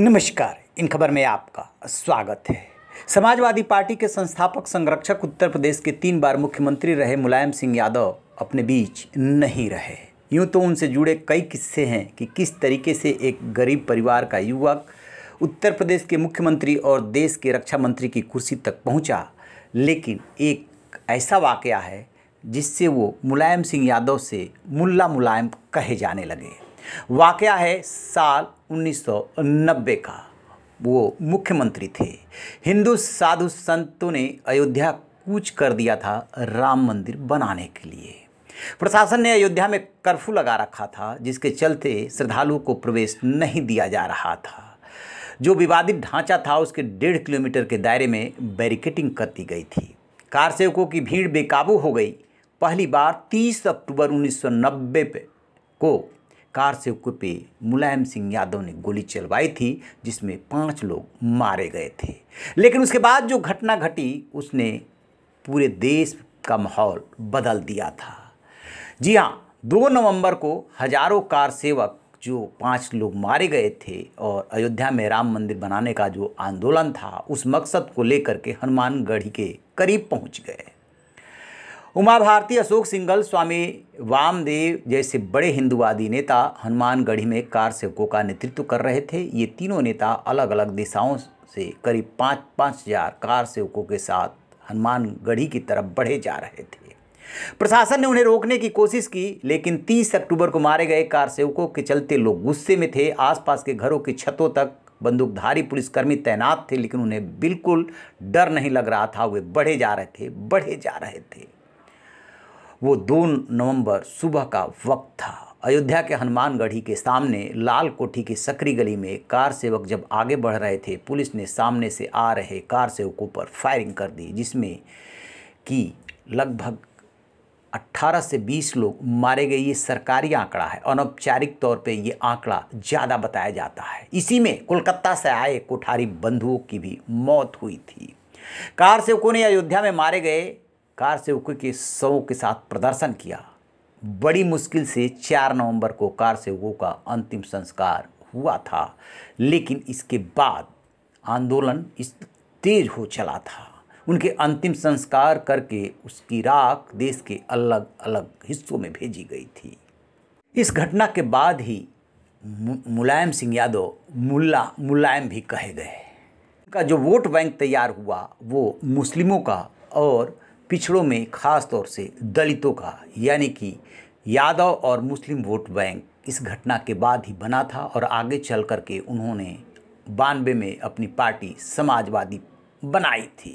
नमस्कार इन खबर में आपका स्वागत है समाजवादी पार्टी के संस्थापक संरक्षक उत्तर प्रदेश के तीन बार मुख्यमंत्री रहे मुलायम सिंह यादव अपने बीच नहीं रहे यूँ तो उनसे जुड़े कई किस्से हैं कि किस तरीके से एक गरीब परिवार का युवक उत्तर प्रदेश के मुख्यमंत्री और देश के रक्षा मंत्री की कुर्सी तक पहुँचा लेकिन एक ऐसा वाक़ है जिससे वो मुलायम सिंह यादव से मुल्ला मुलायम कहे जाने लगे वाक़ है साल 1990 का वो मुख्यमंत्री थे हिंदू साधु संतों ने अयोध्या कूच कर दिया था राम मंदिर बनाने के लिए प्रशासन ने अयोध्या में कर्फ्यू लगा रखा था जिसके चलते श्रद्धालुओं को प्रवेश नहीं दिया जा रहा था जो विवादित ढांचा था उसके डेढ़ किलोमीटर के दायरे में बैरिकेटिंग कर दी गई थी कार सेवकों की भीड़ बेकाबू हो गई पहली बार 30 अक्टूबर 1990 पे को कार सेवकों पे मुलायम सिंह यादव ने गोली चलवाई थी जिसमें पांच लोग मारे गए थे लेकिन उसके बाद जो घटना घटी उसने पूरे देश का माहौल बदल दिया था जी हाँ दो नवंबर को हजारों कार सेवक जो पांच लोग मारे गए थे और अयोध्या में राम मंदिर बनाने का जो आंदोलन था उस मकसद को लेकर के हनुमानगढ़ी के करीब पहुंच गए उमा भारती अशोक सिंगल स्वामी वामदेव जैसे बड़े हिंदुवादी नेता हनुमानगढ़ी में कार सेवकों का नेतृत्व कर रहे थे ये तीनों नेता अलग अलग दिशाओं से करीब पाँच पाँच हजार कार सेवकों के साथ हनुमानगढ़ी की तरफ बढ़े जा रहे थे प्रशासन ने उन्हें रोकने की कोशिश की लेकिन 30 अक्टूबर को मारे गए कार सेवकों के चलते लोग गुस्से में थे आसपास के घरों की छतों तक बंदूकधारी पुलिसकर्मी तैनात थे लेकिन उन्हें बिल्कुल डर नहीं लग रहा था वे बढ़े जा रहे थे बढ़े जा रहे थे वो दो नवंबर सुबह का वक्त था अयोध्या के हनुमानगढ़ी के सामने लाल कोठी की सकरी गली में कार सेवक जब आगे बढ़ रहे थे पुलिस ने सामने से आ रहे कार सेवकों पर फायरिंग कर दी जिसमें कि लगभग 18 से 20 लोग मारे गए ये सरकारी आंकड़ा है अनौपचारिक तौर पे ये आंकड़ा ज़्यादा बताया जाता है इसी में कोलकाता से आए कोठारी बंधुओं की भी मौत हुई थी कार सेवकों ने अयोध्या में मारे गए कार सेवकों के शवों के साथ प्रदर्शन किया बड़ी मुश्किल से 4 नवंबर को कार सेवकों का अंतिम संस्कार हुआ था लेकिन इसके बाद आंदोलन इस तेज हो चला था उनके अंतिम संस्कार करके उसकी राख देश के अलग अलग हिस्सों में भेजी गई थी इस घटना के बाद ही मुलायम सिंह यादव मुल्ला मुलायम भी कहे गए उनका जो वोट बैंक तैयार हुआ वो मुस्लिमों का और पिछड़ों में खास तौर से दलितों का यानी कि यादव और मुस्लिम वोट बैंक इस घटना के बाद ही बना था और आगे चल कर के उन्होंने बानवे में अपनी पार्टी समाजवादी बनाई थी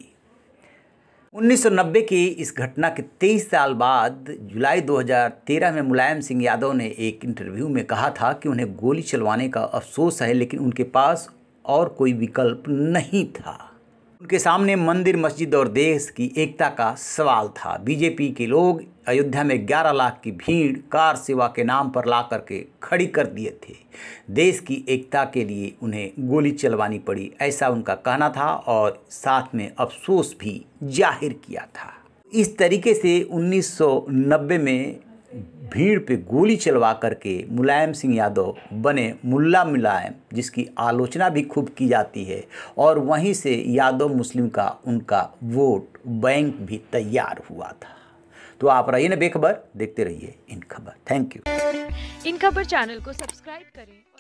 1990 की इस घटना के 23 साल बाद जुलाई 2013 में मुलायम सिंह यादव ने एक इंटरव्यू में कहा था कि उन्हें गोली चलवाने का अफसोस है लेकिन उनके पास और कोई विकल्प नहीं था उनके सामने मंदिर मस्जिद और देश की एकता का सवाल था बीजेपी के लोग अयोध्या में 11 लाख की भीड़ कार सेवा के नाम पर ला करके खड़ी कर दिए थे देश की एकता के लिए उन्हें गोली चलवानी पड़ी ऐसा उनका कहना था और साथ में अफसोस भी जाहिर किया था इस तरीके से 1990 में भीड़ पे गोली चलवा करके मुलायम सिंह यादव बने मुल्ला मुलायम जिसकी आलोचना भी खूब की जाती है और वहीं से यादव मुस्लिम का उनका वोट बैंक भी तैयार हुआ था तो आप रहिए ना बेखबर देखते रहिए इन खबर थैंक यू इन खबर चैनल को सब्सक्राइब करें